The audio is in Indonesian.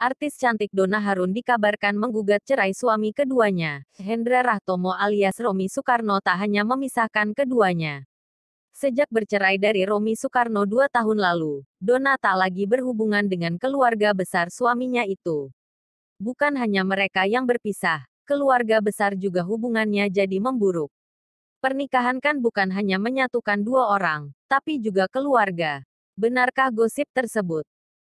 artis cantik Dona Harun dikabarkan menggugat cerai suami keduanya. Hendra Rahtomo alias Romi Soekarno tak hanya memisahkan keduanya. Sejak bercerai dari Romi Soekarno dua tahun lalu, Dona tak lagi berhubungan dengan keluarga besar suaminya itu. Bukan hanya mereka yang berpisah, keluarga besar juga hubungannya jadi memburuk. Pernikahan kan bukan hanya menyatukan dua orang, tapi juga keluarga. Benarkah gosip tersebut?